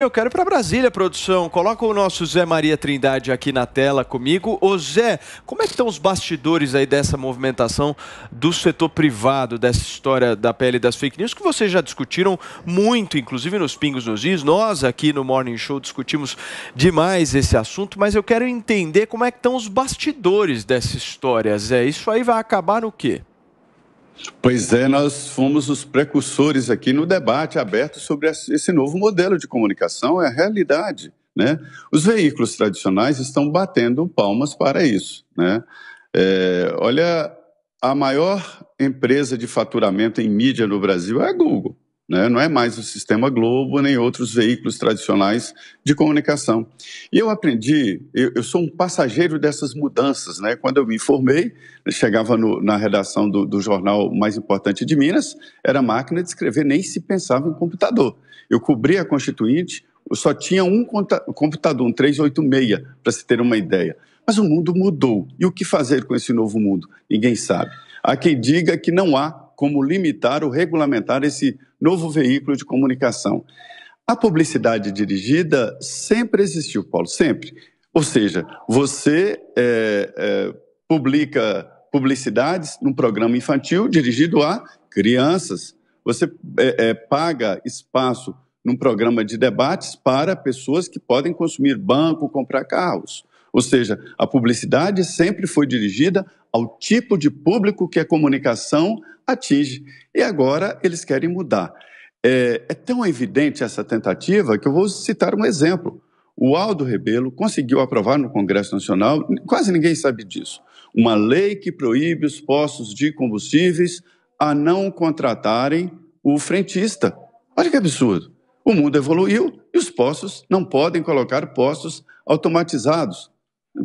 Eu quero ir para Brasília, produção. Coloca o nosso Zé Maria Trindade aqui na tela comigo. Ô Zé, como é que estão os bastidores aí dessa movimentação do setor privado, dessa história da pele das fake news, que vocês já discutiram muito, inclusive nos Pingos nos Is. Nós aqui no Morning Show discutimos demais esse assunto, mas eu quero entender como é que estão os bastidores dessa história, Zé. Isso aí vai acabar no quê? Pois é, nós fomos os precursores aqui no debate aberto sobre esse novo modelo de comunicação, é a realidade. Né? Os veículos tradicionais estão batendo palmas para isso. Né? É, olha, a maior empresa de faturamento em mídia no Brasil é a Google. Né? Não é mais o sistema Globo nem outros veículos tradicionais de comunicação. E eu aprendi, eu, eu sou um passageiro dessas mudanças. Né? Quando eu me formei, eu chegava no, na redação do, do jornal mais importante de Minas, era máquina de escrever, nem se pensava em computador. Eu cobria a Constituinte, só tinha um computador, um 386, para se ter uma ideia. Mas o mundo mudou. E o que fazer com esse novo mundo? Ninguém sabe. Há quem diga que não há como limitar ou regulamentar esse novo veículo de comunicação. A publicidade dirigida sempre existiu, Paulo, sempre. Ou seja, você é, é, publica publicidades num programa infantil dirigido a crianças. Você é, é paga espaço num programa de debates para pessoas que podem consumir banco, comprar carros. Ou seja, a publicidade sempre foi dirigida ao tipo de público que a comunicação atinge. E agora eles querem mudar. É, é tão evidente essa tentativa que eu vou citar um exemplo. O Aldo Rebelo conseguiu aprovar no Congresso Nacional, quase ninguém sabe disso, uma lei que proíbe os postos de combustíveis a não contratarem o frentista. Olha que absurdo. O mundo evoluiu e os postos não podem colocar postos automatizados.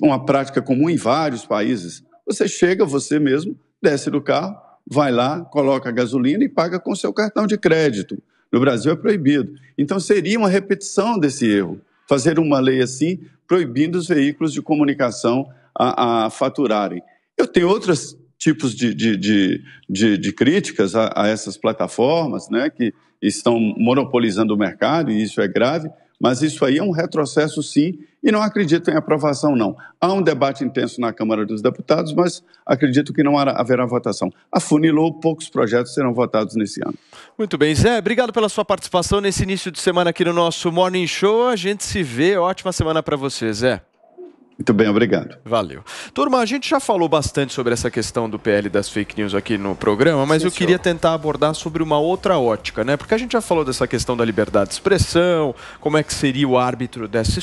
Uma prática comum em vários países você chega, você mesmo, desce do carro, vai lá, coloca a gasolina e paga com seu cartão de crédito. No Brasil é proibido. Então seria uma repetição desse erro, fazer uma lei assim, proibindo os veículos de comunicação a, a faturarem. Eu tenho outros tipos de, de, de, de, de críticas a, a, essas plataformas, né, que estão monopolizando o mercado, e isso é grave, mas isso aí é um retrocesso, sim, e não acredito em aprovação, não. Há um debate intenso na Câmara dos Deputados, mas acredito que não haverá votação. Afunilou, poucos projetos serão votados nesse ano. Muito bem, Zé, obrigado pela sua participação nesse início de semana aqui no nosso Morning Show. A gente se vê, ótima semana para você, Zé. Muito bem, obrigado. Valeu. Turma, a gente já falou bastante sobre essa questão do PL das fake news aqui no programa, mas Sim, eu queria senhor. tentar abordar sobre uma outra ótica, né? Porque a gente já falou dessa questão da liberdade de expressão, como é que seria o árbitro dessa,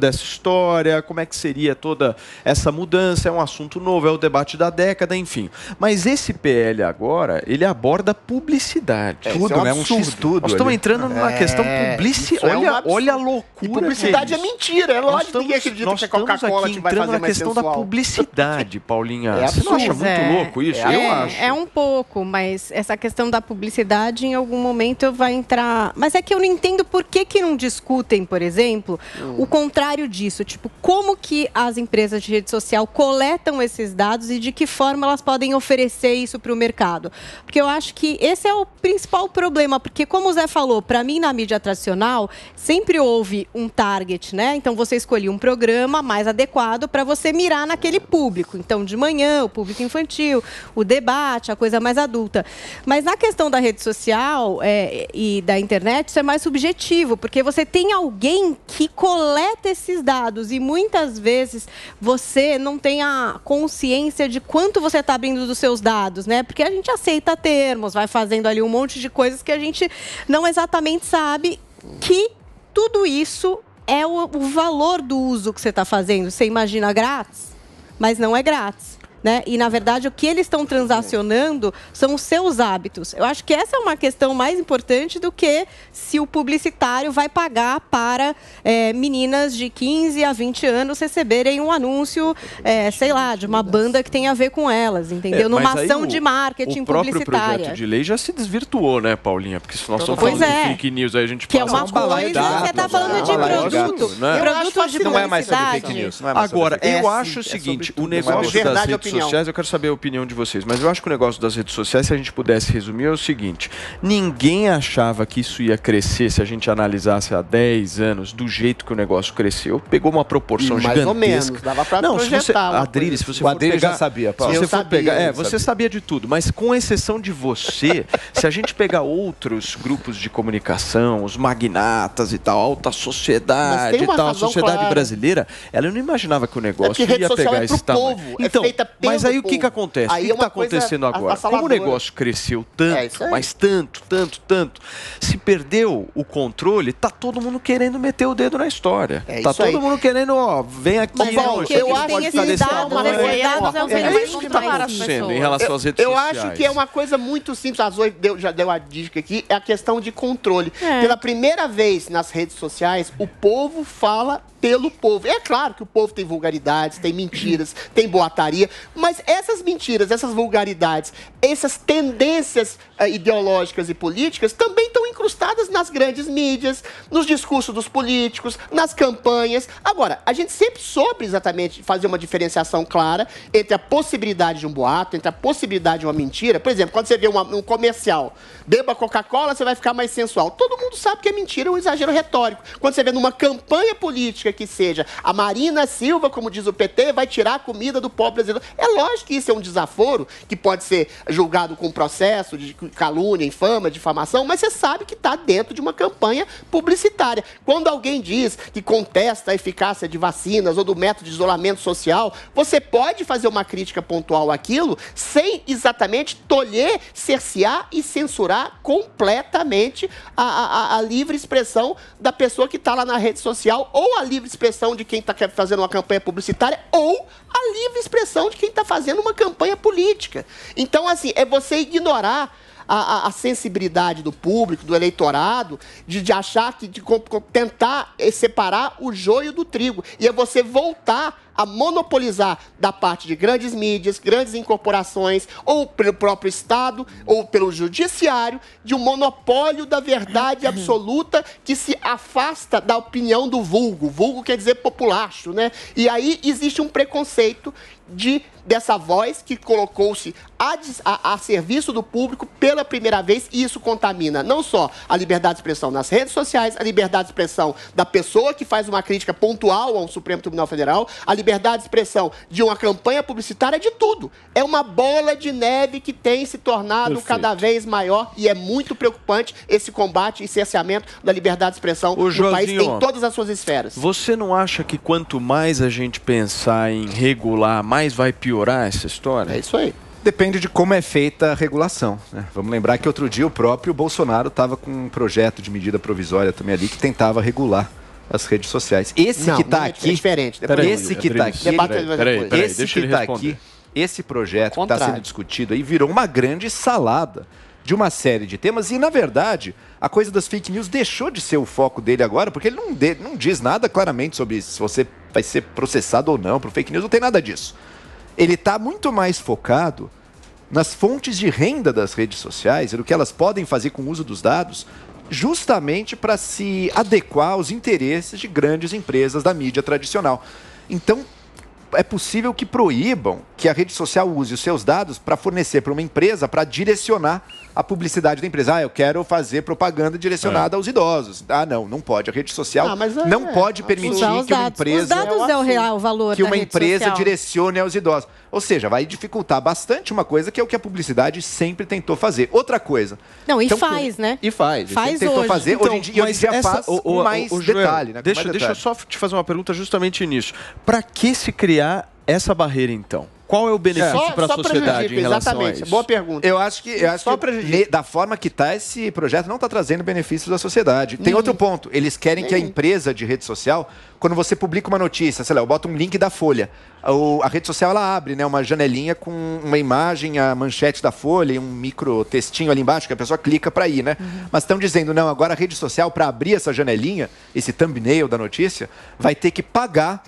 dessa história, como é que seria toda essa mudança, é um assunto novo, é o debate da década, enfim. Mas esse PL agora, ele aborda publicidade. É, é tudo, é um, é um tudo. Nós estamos entrando é, numa questão publicidade. Olha, é um olha a loucura. E publicidade é, mentira, é lógico, ninguém acredita que é isso aqui que entrando na questão sensual. da publicidade, Paulinha. É Você não acha muito é, louco isso? É, eu acho. É um pouco, mas essa questão da publicidade em algum momento vai entrar. Mas é que eu não entendo por que, que não discutem, por exemplo, hum. o contrário disso. Tipo, como que as empresas de rede social coletam esses dados e de que forma elas podem oferecer isso para o mercado? Porque eu acho que esse é o principal problema, porque como o Zé falou, para mim na mídia tradicional sempre houve um target, né? Então você escolhia um programa mais a adequado para você mirar naquele público. Então, de manhã, o público infantil, o debate, a coisa mais adulta. Mas na questão da rede social é, e da internet, isso é mais subjetivo, porque você tem alguém que coleta esses dados e muitas vezes você não tem a consciência de quanto você está abrindo dos seus dados, né? Porque a gente aceita termos, vai fazendo ali um monte de coisas que a gente não exatamente sabe que tudo isso é o, o valor do uso que você está fazendo. Você imagina grátis, mas não é grátis né? E na verdade o que eles estão transacionando são os seus hábitos. Eu acho que essa é uma questão mais importante do que se o publicitário vai pagar para é, meninas de 15 a 20 anos receberem um anúncio, é, sei lá, de uma banda que tem a ver com elas, entendeu? É, Numa ação o, de marketing publicitária. O projeto de lei já se desvirtuou, né, Paulinha? Porque se nós então, só falamos de é. fake news, aí a gente que é passa... Que é uma, coisa, data, você está né? falando de produto. Né? Produto de publicidade. Não é mais sobre fake news. É Agora, eu acho o seguinte, o negócio das redes sociais, eu quero saber a opinião de vocês, mas eu acho que o negócio das redes sociais, se a gente pudesse resumir, é o seguinte: ninguém achava que isso ia crescer se a gente analisasse há 10 anos do jeito que o negócio cresceu. Pegou uma proporção e Mais gigantesca. ou menos, dava pra Não, projetar. Se você, Adriles, se você assim. o for pegar, já sabia, Paulo. Se você sabia, for pegar, é, você sabia. sabia de tudo, mas com exceção de você, se a gente pegar outros grupos de comunicação, os magnatas e tal, alta sociedade e tal, a sociedade claro. brasileira, ela não imaginava que o é negócio é ia pegar é esse tamanho. Povo, é então, feita mas aí o que, que acontece? Aí o que é está acontecendo agora? Como o negócio cresceu tanto, é mas tanto, tanto, tanto, se perdeu o controle, tá todo mundo querendo meter o dedo na história. É tá todo aí. mundo querendo, ó, vem aqui. Mas, ó, que eu acho que esses dados, esses é, é o é isso que está acontecendo em relação às redes sociais. Eu acho que é uma coisa muito simples, a Zoe já deu a dica aqui, é a questão de controle. É. Pela primeira vez nas redes sociais, o povo fala pelo povo. É claro que o povo tem vulgaridades, tem mentiras, tem boataria, mas essas mentiras, essas vulgaridades, essas tendências uh, ideológicas e políticas também estão incrustadas nas grandes mídias, nos discursos dos políticos, nas campanhas. Agora, a gente sempre soube exatamente fazer uma diferenciação clara entre a possibilidade de um boato, entre a possibilidade de uma mentira. Por exemplo, quando você vê uma, um comercial, beba Coca-Cola, você vai ficar mais sensual. Todo mundo sabe que é mentira, é um exagero retórico. Quando você vê numa campanha política que seja a Marina Silva, como diz o PT, vai tirar a comida do pobre brasileiro. É é lógico que isso é um desaforo que pode ser julgado com processo de calúnia, infama, difamação, mas você sabe que está dentro de uma campanha publicitária. Quando alguém diz que contesta a eficácia de vacinas ou do método de isolamento social, você pode fazer uma crítica pontual àquilo sem exatamente tolher, cercear e censurar completamente a, a, a livre expressão da pessoa que está lá na rede social ou a livre expressão de quem está fazendo uma campanha publicitária ou a livre expressão de quem está fazendo uma campanha política. Então, assim, é você ignorar a, a, a, sensibilidade do público, do eleitorado, de, de achar que, de, de tentar separar o joio do trigo. E é você voltar a monopolizar da parte de grandes mídias, grandes incorporações, ou pelo próprio Estado, ou pelo judiciário, de um monopólio da verdade absoluta que se afasta da opinião do vulgo. Vulgo quer dizer populacho, né? E aí existe um preconceito de dessa voz que colocou-se a, a, a, serviço do público pela primeira vez e isso contamina não só a liberdade de expressão nas redes sociais, a liberdade de expressão da pessoa que faz uma crítica pontual ao Supremo Tribunal Federal, a liberdade liberdade de expressão, de uma campanha publicitária, é de tudo. É uma bola de neve que tem se tornado Perfeito. cada vez maior e é muito preocupante esse combate e cerceamento da liberdade de expressão o no país em todas as suas esferas. Você não acha que quanto mais a gente pensar em regular, mais vai piorar essa história? É isso aí depende de como é feita a regulação. Né? Vamos lembrar que outro dia o próprio Bolsonaro estava com um projeto de medida provisória também ali que tentava regular as redes sociais. Esse não, que está é aqui. É diferente. Tá peraí, esse que está aqui. Peraí, peraí, esse que está aqui. Esse projeto que está sendo discutido aí virou uma grande salada de uma série de temas e, na verdade, a coisa das fake news deixou de ser o foco dele agora, porque ele não, de, não diz nada claramente sobre se você vai ser processado ou não por fake news, não tem nada disso. Ele está muito mais focado nas fontes de renda das redes sociais e do que elas podem fazer com o uso dos dados justamente para se adequar aos interesses de grandes empresas da mídia tradicional. Então, é possível que proíbam que a rede social use os seus dados para fornecer para uma empresa para direcionar a publicidade da empresa. Ah, eu quero fazer propaganda direcionada é. aos idosos. Ah, não, não pode. A rede social ah, é, não pode permitir que uma empresa... Os dados é o real valor Que uma empresa social. direcione aos idosos. Ou seja, vai dificultar bastante uma coisa que é o que a publicidade sempre tentou fazer. Outra coisa. Não, e então, faz, né? E faz. Faz tentou hoje. fazer. Então, hoje em dia, hoje essa, faz o, o, mais, o, o detalhe, Joel, né? deixa, mais Deixa eu só te fazer uma pergunta justamente nisso. Para que se criar essa barreira então? Qual é o benefício é. para a sociedade em relação exatamente. a isso? Boa pergunta. Eu acho que, eu acho só que da forma que está esse projeto não está trazendo benefícios à sociedade. Tem outro ponto. Eles querem que a empresa de rede social, quando você publica uma notícia, sei lá, eu boto um link da Folha, a rede social ela abre, né, uma janelinha com uma imagem, a manchete da Folha e um micro textinho ali embaixo que a pessoa clica para ir, né? Uhum. Mas estão dizendo não, agora a rede social para abrir essa janelinha, esse thumbnail da notícia, vai ter que pagar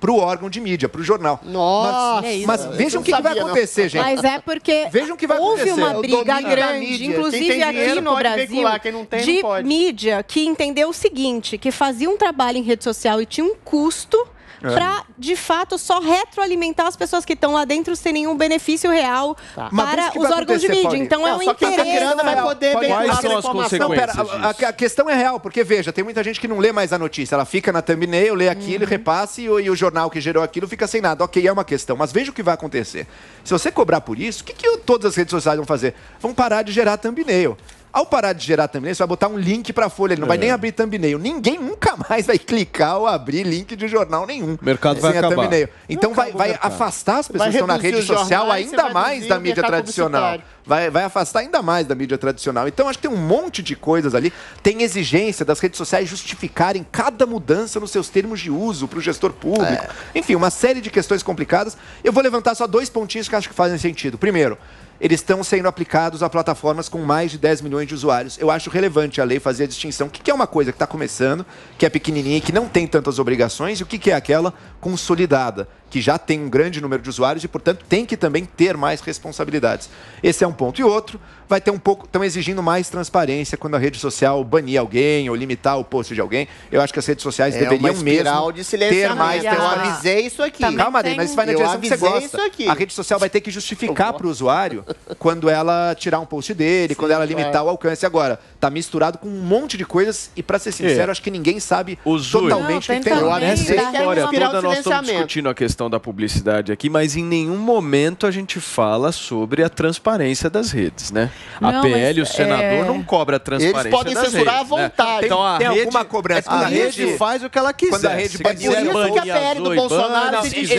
para o órgão de mídia, para o jornal. Nossa, mas, é mas vejam o que, que, vai acontecer, não. gente. Mas é porque vejam que vai houve acontecer. uma briga grande, inclusive aqui no Brasil, tem, de mídia que entendeu o seguinte, que fazia um trabalho em rede social e tinha um custo é. para, de fato, só retroalimentar as pessoas que estão lá dentro sem nenhum benefício real tá. para os órgãos de mídia. Então é não, é um só interesse. Que grana vai poder Pode Quais são as consequências não, pera, a, a, questão é real, porque veja, tem muita gente que não lê mais a notícia. Ela fica na thumbnail, lê uhum. aquilo, uhum. repasse e o, e o jornal que gerou aquilo fica sem nada. Ok, é uma questão, mas veja o que vai acontecer. Se você cobrar por isso, o que, que todas as redes sociais vão fazer? Vão parar de gerar thumbnail. Ao parar de gerar thumbnail, você vai botar um link para a folha, ele não é. vai nem abrir thumbnail. Ninguém nunca mais vai clicar ou abrir link de jornal nenhum. O mercado vai acabar. Thumbnail. Então vai, vai afastar as pessoas que estão na rede social jornais, ainda mais da mídia tradicional. Vai, vai afastar ainda mais da mídia tradicional. Então acho que tem um monte de coisas ali. Tem exigência das redes sociais justificarem cada mudança nos seus termos de uso para o gestor público. É. Enfim, uma série de questões complicadas. Eu vou levantar só dois pontinhos que acho que fazem sentido. Primeiro, eles estão sendo aplicados a plataformas com mais de 10 milhões de usuários. Eu acho relevante a lei fazer a distinção. O que é uma coisa que está começando, que é pequenininha, que não tem tantas obrigações, e o que é aquela consolidada que já tem um grande número de usuários e, portanto, tem que também ter mais responsabilidades. Esse é um ponto. E outro, vai ter um pouco. Estão exigindo mais transparência quando a rede social banir alguém ou limitar o post de alguém. Eu acho que as redes sociais é deveriam mesmo de ter mais Eu avisei isso aqui. Também tá, Calma, tem... mas isso vai na direção que você gosta. A rede social vai ter que justificar para o usuário quando ela tirar um post dele, Sim, quando ela limitar claro. É. o alcance. Agora, está misturado com um monte de coisas e, para ser sincero, é. acho que ninguém sabe Os totalmente o que tem. Eu acho que a história toda nós estamos discutindo a questão questão da publicidade aqui, mas em nenhum momento a gente fala sobre a transparência das redes, né? Não, a PL, o é- senador, é... não cobra a transparência Eles podem das censurar redes, à né? vontade. Né? Tem, então, a tem rede, alguma cobrança. É a rede, faz o que ela quiser. Quando a rede baniu, é por isso que a PL do Bolsonaro se diz, que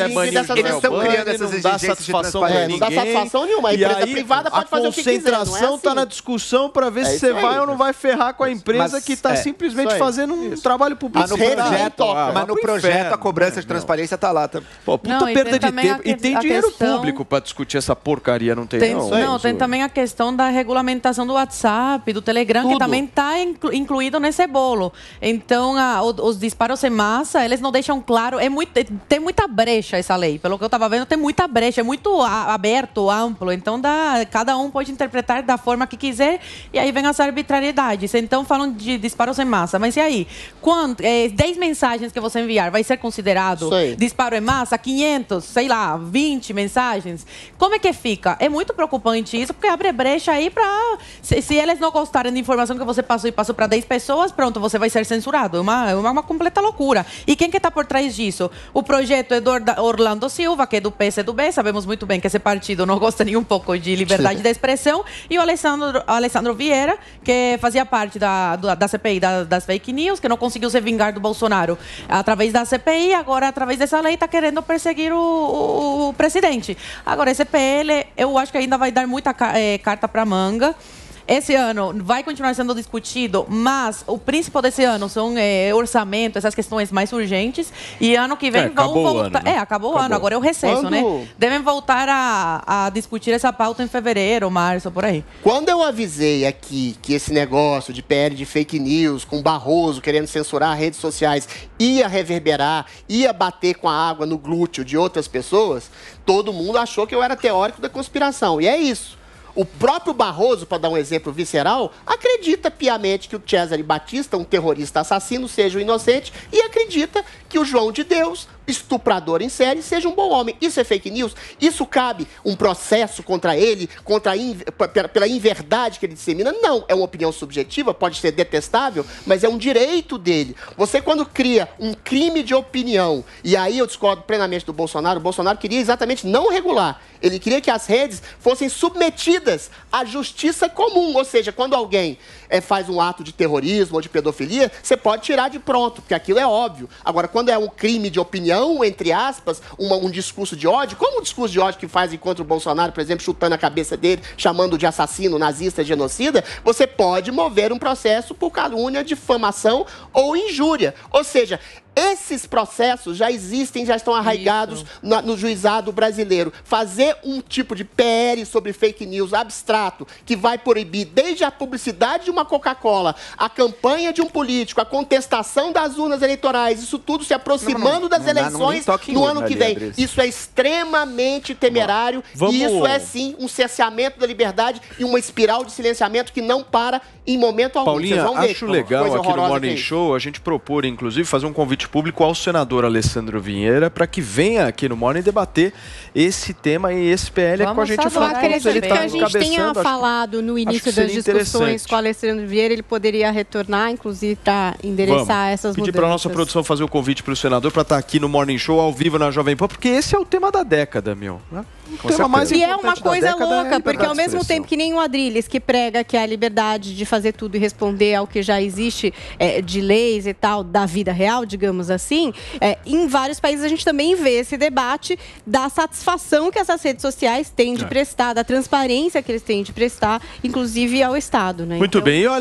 eles estão criando essas exigências ninguém, Não dá é, satisfação nenhuma. A empresa aí, privada pode fazer o que quiser. A é concentração está assim? na discussão para ver se você vai ou não vai ferrar com a empresa que está simplesmente fazendo um trabalho publicitário. Mas no projeto a cobrança de transparência está lá também. Pô, puta não, perda de tempo. Que, e tem dinheiro questão... público para discutir essa porcaria, não tem, tem não? Não, tem também a questão da regulamentação do WhatsApp, do Telegram, Tudo. que também está incluído nesse bolo. Então, a, os disparos em massa, eles não deixam claro. É muito, é, tem muita brecha essa lei. Pelo que eu estava vendo, tem muita brecha. É muito aberto, amplo. Então, dá, cada um pode interpretar da forma que quiser. E aí vem as arbitrariedades. Então, falam de disparos em massa. Mas e aí? Quanto, é, mensagens que você enviar vai ser considerado disparo em massa? 500, sei lá, 20 mensagens, como é que fica? É muito preocupante isso, porque abre brecha aí para. Se, se, eles não gostarem da informação que você passou e passou para 10 pessoas, pronto, você vai ser censurado. É uma, é uma, uma completa loucura. E quem que está por trás disso? O projeto Eduardo é Orlando Silva, que é do PCdoB, sabemos muito bem que esse partido não gosta nem um pouco de liberdade de expressão, e o Alessandro, Alessandro Vieira, que fazia parte da, da CPI da, das fake news, que não conseguiu se vingar do Bolsonaro através da CPI, agora através dessa lei está querendo perseguir o, o, o presidente. Agora, esse PL, eu acho que ainda vai dar muita é, carta para manga. Esse ano vai continuar sendo discutido, mas o principal desse ano são é, orçamento, essas questões mais urgentes. E ano que vem é, vão voltar. Ano, né? É, acabou, acabou, o ano, agora é o recesso, né? Quando... né? Devem voltar a, a discutir essa pauta em fevereiro, março, por aí. Quando eu avisei aqui que esse negócio de PL de fake news, com Barroso querendo censurar redes sociais, ia reverberar, ia bater com a água no glúteo de outras pessoas, todo mundo achou que eu era teórico da conspiração. E é isso. O próprio Barroso, para dar um exemplo visceral, acredita piamente que o Cesare Batista, um terrorista assassino, seja um inocente e acredita que o João de Deus estuprador em série, seja um bom homem. Isso é fake news? Isso cabe um processo contra ele, contra in... pela inverdade que ele dissemina? Não, é uma opinião subjetiva, pode ser detestável, mas é um direito dele. Você quando cria um crime de opinião, e aí eu discordo plenamente do Bolsonaro, o Bolsonaro queria exatamente não regular. Ele queria que as redes fossem submetidas à justiça comum, ou seja, quando alguém é, faz um ato de terrorismo ou de pedofilia, você pode tirar de pronto, porque aquilo é óbvio. Agora, quando é um crime de opinião, entre aspas, uma, um discurso de ódio, como o discurso de ódio que faz contra o Bolsonaro, por exemplo, chutando a cabeça dele, chamando de assassino, nazista, genocida, você pode mover um processo por calúnia, difamação ou injúria. Ou seja, esses processos já existem, já estão arraigados no, no juizado brasileiro. Fazer um tipo de PL sobre fake news abstrato, que vai proibir desde a publicidade de uma Coca-Cola, a campanha de um político, a contestação das urnas eleitorais, isso tudo se aproximando não, não, das não, eleições no ano que vem. Ali, isso é extremamente temerário Vamos. e isso é sim um cerceamento da liberdade e uma espiral de silenciamento que não para em momento algum. Paulinha, acho ver, legal aqui no Morning é Show a gente propor, inclusive, fazer um convite público ao senador Alessandro Vieira para que venha aqui no Morning debater esse tema e esse PL Vamos é com a gente. Eu acredito tá que a gente tenha falado no início das discussões com o Alessandro Vieira, ele poderia retornar, inclusive, para endereçar Vamos. essas Pedir mudanças. Pedir para a nossa produção fazer o convite para o senador para estar tá aqui no Morning Show ao vivo na Jovem Pan, porque esse é o tema da década, meu. Né? tema então é mais e é uma coisa louca, é porque ao mesmo tempo que nem o Adrilles, que prega que a liberdade de fazer tudo e responder ao que já existe é, de leis e tal, da vida real, digamos assim, é, em vários países a gente também vê esse debate da satisfação que essas redes sociais têm de é. prestar, da transparência que eles têm de prestar, inclusive ao Estado. Né? Muito então... bem.